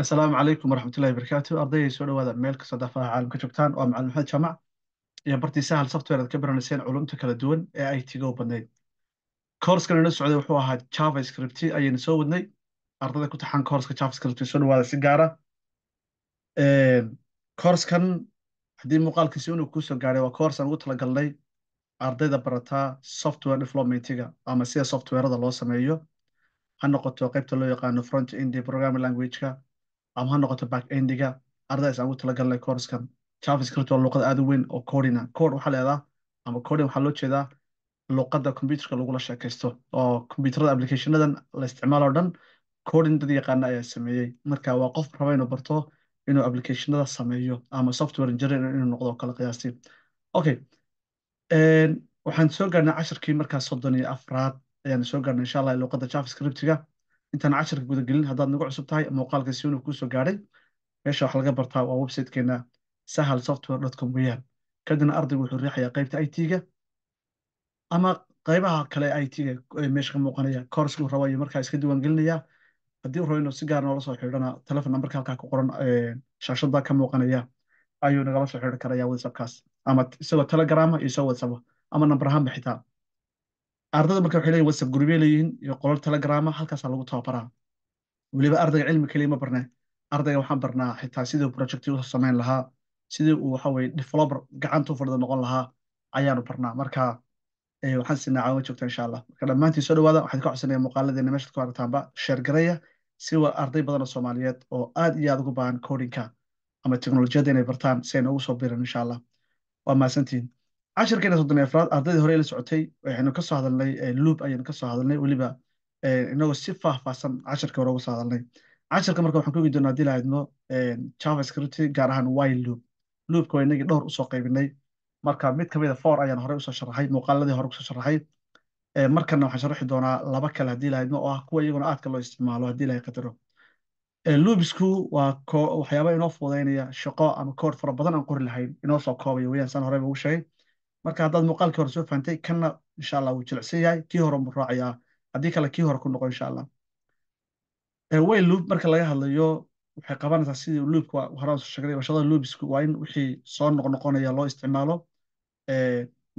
asalaamu calaykum waraxmatullahi barakaatu ardayday soo dhawaada meel kastoo daafaha caalamka joogtaan waa macalin maxamed jamac iyo bartii sahal software aad ka baranayseen culumta kala duwan ee ay tigo badnayd koorskana ina socday wuxuu ahaa java ayayna soo wadnay ardada ku taxan koorska java soo dhawaada si gaara koorskan ehm, haddii muuqaalkiisa inuu kuusoo gaaray waa koors aan ugu talagalnay ardayda barataa software developmentiga ama sida softwareada loo sameeyo ha noqoto qaybta loo yaqaano front end programming languageka ama ha noqoto back endiga ardaydaas aan ugu talagalnay koorskan javascript waa luuqad aad u weyn oo codina cod waxaa leedaa ama codin waxaa loo jeedaa luuqadda combyuterka lagula sheekaysto oo combyuterada applicationadan la isticmaaloo dhan codin dad yaqaana ayaa sameeyey marka waa qof raba inuu barto inuu applicationada sameeyo ama software engineer inuu noqdo kala qiyaasti okay waxaan soo gaarnay casharkii markaa soddon iyo afraad ayaan soo gaarnay insha allah javascriptiga intaan cashirka gudagelin haddaad nagu cusub tahay muuqaalka si kuusoo gaaday meesha wax laga bartaa waa websitekeena sahal software dotcom weeyaan kadibna ardaygu wuxuu riixayaa qaybta i t-ga ama qaybaha kale i t-ga ay meesha ka muuqanayaan koorsku rabayo markaa iska diwaan gelinayaa haddii u rabo inuu si gaar noola soo xidhana telefon numberka halkaa ku qoran shaashadda ka muuqanaya ayuu nagala soo xidhan karaya whatsapkaas ama isagoo telegrama iyo isagoo whatsapa ama nambar ahaanba xitaa ardayda marka waxay leyin whatsapp groupya leeyihin iyo qolal telegrama ah, halkaasaa lagu tababaraa weliba ardayga cilmi keliya ma barnee ardayga waxaan barnaa xitaa sidii projecti u samayn lahaa sidii uu waxa weye developer gacantu fadhido noqon lahaa ayaanu barnaa marka waxaan siinaa caawima joogta insha allah marka dhammaantiin soo dhawaada waxaan ka codsanaya muuqaaladeena meeshaad ku aragtaanba sheer garaya si arday badan oo soomaaliyeed oo aad iyo aad ugu baahan codinka ama teknolojiyadda inay bartaan si ayna ugu soo biran insha allah waa mahadsantihin cashirkeena soddon afraad ardaydii hore la socotay waxaynu kasoo hadalnay eh, luub ayaynu kasoo hadalnay weliba eh, inagoo si faahfaahsan cashirkii hore uga soo hadalnay cashirka marka waxaan koogi doonaa hadii lahaydno javascript eh, gaar ahaan wile loop loopka waa inagii dhowr usoo qaybinay marka mid kamida for ayaan horey usoo sharaxay muuqaaladii hore usoo sharaxay markana waxaan sharaxi doonaa laba kale haddii lahaydno oo ah kuwa iyaguna aadka loo isticmaalo haddii lahay qadaro luubisku waa waxyaaba inoo fududaynaya shaqo ama kood fara badan aan qori lahayn inoo soo koobaya weyaan saan horeyba ugu sheegay marka haddaad muuqaalkii hore soo fahantay kanna insha allah wuu jilicsan yahay kii hore mu raacayaa haddii kale kii hore ku noqo insha allah way luub marka laga hadlayo waxay qabanaysaa sidii luubka horaan soo sheegnay warshadada luubisku waa in wixii soo noqnoqonaya loo isticmaalo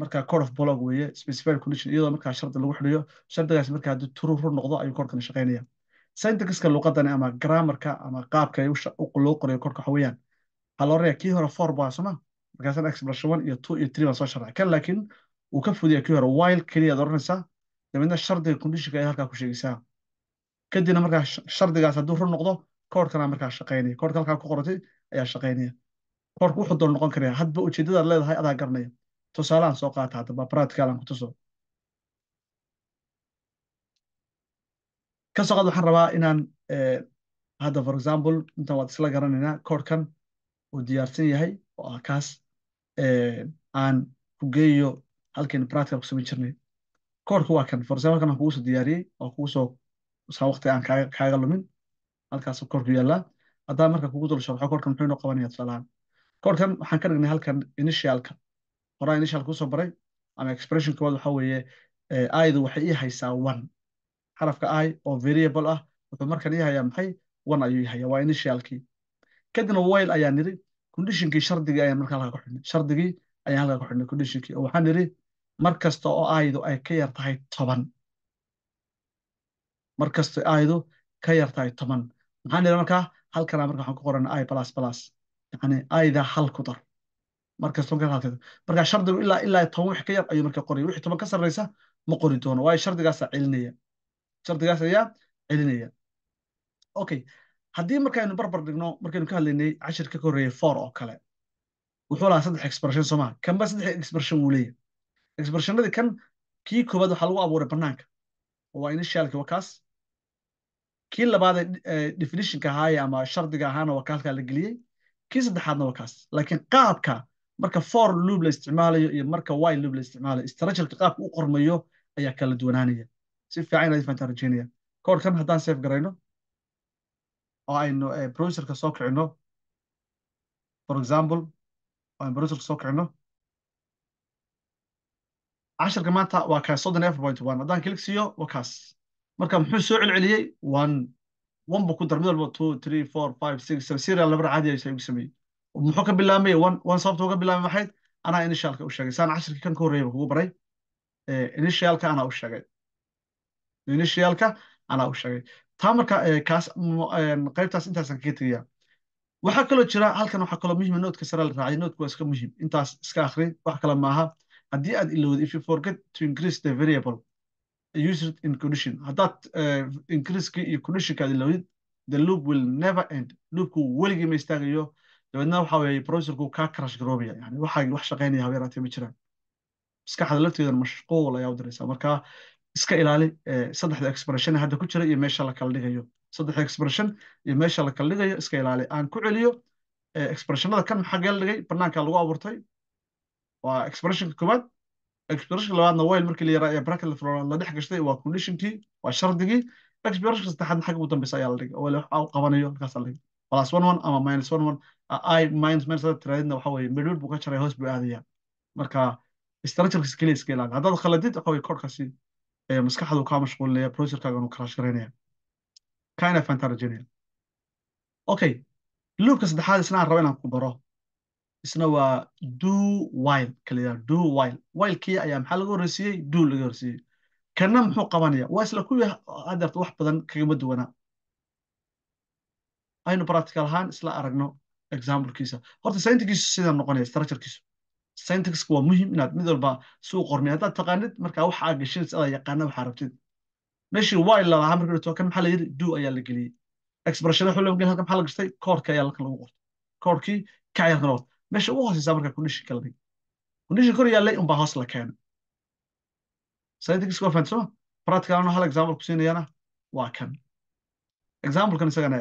marka code of bolog weeye specified condition iyadoo markaa shardi lagu xidhiyo shardigaas marka haddii tururu noqdo ayuu koodkani shaqaynaya syntaxka luqadani ama gramarka ama qaabka loo qorayo koodka waxa weeyaan waxaa kii hore four baa soo markaasaan explanation one iyo two iyo three baan soo sharxay kan laakiin wuu ka fudiya kii hore while keliyaad oranaysaa dabeedna shardiga conditionka ayaa halkaa ku sheegaysaa kadibna markaa shardigaas hadduu run noqdo koorhkana markaa shaqaynaya koorhka halkaa ku qoratay ayaa shaqaynaya koorhka wuxuu doon noqon karaya hadba ujeeddadaad leedahay adaa garanaya tusaaleaan soo qaata haddaba practicalan ku tuso ka soo qaad waxaan rabaa inaan hadda for example intan waad isla garanaynaa koorhkan uu diyaarsan yahay oo ah kaas aan ku geeyo halkaynu practical ku samayn jirnay koorka waa kan for examplekan waan kugu soo diyaariyey oo kugu saa waqti aan kaaga lumin halkaas koorku yaallaa haddaa marka kugu dul sharxo koorkan muxuu inoo qabanaya tusaalahaan koorkan waxaan ka dhignay halkan initialka horaa initial kusoo baray ama expression koowaad waxa weeye aydu waxay ii haysaa one xarafka ay oo variable ah wuxuu markan ii hayaa maxay one ayuu ii hayaa waa initialkii kadibna wail ayaan niri conditionkii shardigii ayaa markaa halka ku xidhnay shardigii ayaa halka xidhnay conditionkii oo waxaan idhi mar oo aayadu ay ka yar tahay toban mar aayadu ka yar tahay toban maxaan idhi markaa halkanaa marka waxaan ku qoran ay balas balas yani ayda hal ku dar mar ka halka marka shardigu ilaa ilaa toban wix ka yar ayuu marka qoraya wixii toban ka sarreysa ma qori doono waayo shardigaasaa celinaya shardigaas ayaa celinaya okay haddii markaynu barbar dhigno markaynu ka hadlaynay cashirka ka koreeyey for oo kale wuxuu lahaa saddex expression soomaa kanba saddex expression wuu leeyahy expressionadii kan kii koobaad waxaa lagu abuuray bannaanka oo waa initialki waa kaas kii labaadee definitionka ahaaye ama shardiga ahaana waa la geliyey kii saddexaadna waa kaas laakiin qaabka marka for loob la isticmaalayo iyo marka wy loob la isticmaalayo straturka qaabka u qormayo ayaa kala duwanaanaya si fiican inaad fahantaan rajeynaya ka hor kan haddaan seef garayno oo aynu browserka eh, soo kicino for example aynu browserka soo kicino cashirka maanta waa kaas soddon efer point one haddaan klik siiyo waa kaas marka muxuu soo celceliyey one one buu ku dar mid walba two three four five six seven serial labada caadi aysa igu sameeyey muxuu ka bilaabmay one one sababta uga bilaabmay maxayd anaa initialka u sheegay saan cashirkii kan ka ba kugu baray eh, initialka anaa u sheegay initialka anaa u sheegay taa marka eh, kaas mm, qaybtaas intaasan kaga tegayaa waxaa kaloo jira halkan waxaa kaloo muhima ah, noodka sare la raacay noodka waa iska muhim intaas iska akri wax kale maaha haddii aad ilowda if you forget to increase the variable used in condition haddaad eh, increaseki iyo conditionka aad ilowdid the loop will never end loopku weligii ma istaagayo dabeedna waxa weeye browserku kaa crash garoobaya yani waxaagi wax shaqaynaya habeeraatee ma jiraan maskaxda lafteedana mashquul ayaa u diraysaa marka iska ilaali saddexda expression hadda ku jira iyo meesha lakala dhigayo saddexda expression iyo meesha la kala dhigayo iska ilaali aan ku celiyo expressionada kan xaggee la dhigay banaanka lagu abuurtay waa expressionka koowaad expressionka labaadna while markii la yaraa ee bracket la dhex gashtay waa conditionkii waa shardigii expressionka saddexaadna xagga ugu dambeysa ayaa la dhigay wale waxa uu qabanayo halkaasa la dhigay plus one one ama minus one one i minus minus hada tiraadidna waxa weeye medhul buu ka jaray hoos buu aadaya marka structurekas keliya iska ilaali haddaad khaladid waxa weye korkasi maskaxdu kaa mashquulinaya browserkaaga inuu crash garaynaya kind of okay luubka saddexaad isna rabo inaan ku baro isna waa do wile kala du wile wilekii ayaa maxaa laga horreysiiyey du laga horreysiiyey kanna muxuu qabanaya waa isla kuwii hadeerta wax badan kagama duwana aynu practical ahaan isla aragno examplekiisa horta saintigiisu sidaa noqonaya structurekiisu scientixku waa muhim inaad mid walba suu qormi haddaad taqaanid markaa waxaa gashin si yaqaana waxaa rabtid meeshii while lalahaa marka dhito kan maxaa la do ayaa la geliyey expressionada xulon gel halkan maxaa la gashtay koodhka ayaa halkan lagu qortay koodhkii kacay halkan qortay meesha ugu hooseysaa marka condition ka ladig condition kor yaallay unbaa hoos la keena scientixku waa fahamti soma practicalana hal example ku siinayana waa kan example isagana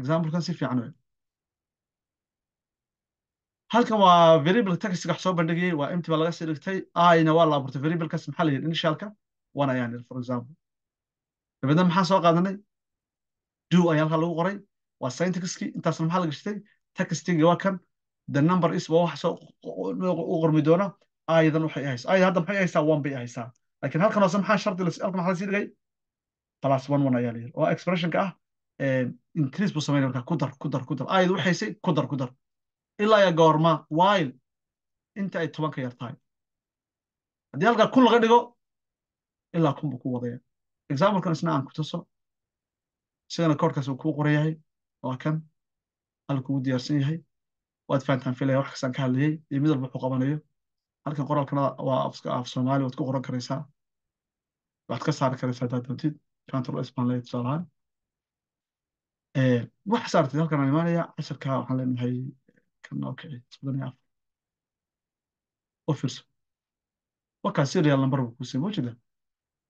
example kan si fiican eeg halkan waa variable taxiga wax soo bandhigayay waa empty baa laga sii dhigtay ina waa la abuurtay variablekas maxaa la yidhi initialka one ayaan yidhi for example dabeedna maxaan soo qaadanay do ayaa halkan lagu qoray waa syntaxkii intaasna maxaa la gashtay taxistiga waa kan the number is waa wax soo u qormi doona ayadan waxay ahaysaa ay hadda maxay ahaysaa one bay ahaysaa laakiin halkan hoose maxaa shardi halkan maxaa la dhigay plus one one ayaa la yidhi oo expressionka ah increase buu sameynaya markaa ku dar ku dar ku dar ayad waxaysay ku dar ku dar ilaa iyo goorma wile inta ay tobanka ka yar tahay haddii halkaa kun laga dhigo ilaa kun buu ku wadaya examplekan isna aan ku tuso isigana koorkaas uu kuu qoran yahay waa kan halku u diyaarsan yahay waad fahantaan filaya wax kastaan ka hadlayay iyo mid walba wuxuu qabanayo halkan qoraalkana waa af soomaali waad ku qoran karaysaa waxaad ka saari karaysaa haddaad doontid control s tusaalahaan eh, wax saartid halkan aan imaanaya casharka waxaan leenahay okay wakaa serial number buu kusiima wajeeda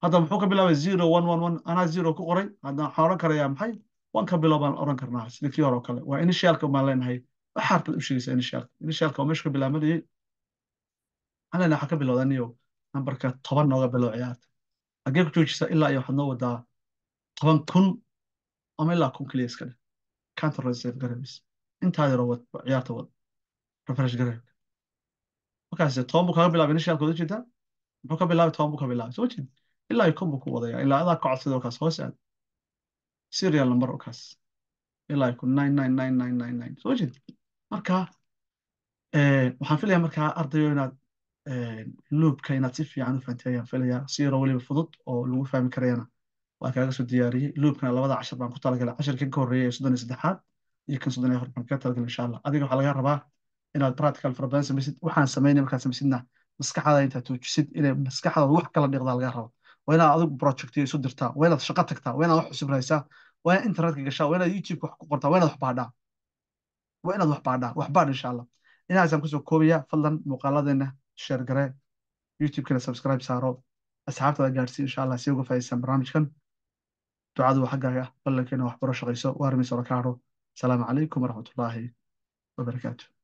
hadda muxuu ka bilaabay zero one one one anaa zero ku qoray hadda oran karayaa maxay wanka bilow baan oran karnaa sidii kii hore oo kale waa initialka baan leenahay waxaartaad u sheegaysaa initialka initialka waa meesha ka bilaabanayay waxaan leenahay waxaa ka bilowda niyo nambarka toban nooga bilow ciyaarta haggee ku joojisaa ilaa iyo waxaad noo wadaa toban kun ama ilaa kun keliya iska counter reserve garamis intaadi rawad ciyaarta wad refresh gareeb markaas toban buu kaga bilaabay initialkooda jeedaa muxuu ka bilaabay toban buu ka bilaabay soo jeed ilaa iyo kun buu ku wadaya ilaa adaa ka codsada kaas hoos aad serial number kaas ilaa kun nine nine nine nine nine nine soo jeed marka waxaan filayaa markaa ardayo inaad luubka inaad si fiican u fahantay ayaan filayaa siiro weliba fudud oo lagu fahmi karayana waa kaaga soo diyaariyey luubkana labada cashar baan ku talagalay casharkan ka horreeyay ee soddon iyo saddexaad iyo kan soddon iyo afar baan ka talagala insha adiga waxaa laga rabaa inaad practical fara badan samaysid waxaan samaynay markaad samaysidna maskaxdaada intaad tuujisid inay maskaxdaada wax kala dhiqdaa lagaa rabo waa inaad adigu projectiyo isu dirtaa waa inaad shaqo tagtaa waa inaad wax cusub raysaa waa inaad internetka gashaa waa inaad youtubeka wax ku qortaa waa inaad wax waa inaad wax baadhaa wax inaasaan kusoo koobaya fadlan muuqaaladeena sheer garee youtubekana subscribe saaro asxaabtada gaadhsii insha si uga faa'iideystaan barnaamijkan ducadu waa ballankeena waxbaro shaqayso waarmi soro kaadho asalaamu calaykum waraxmatullaahi wabarakaatu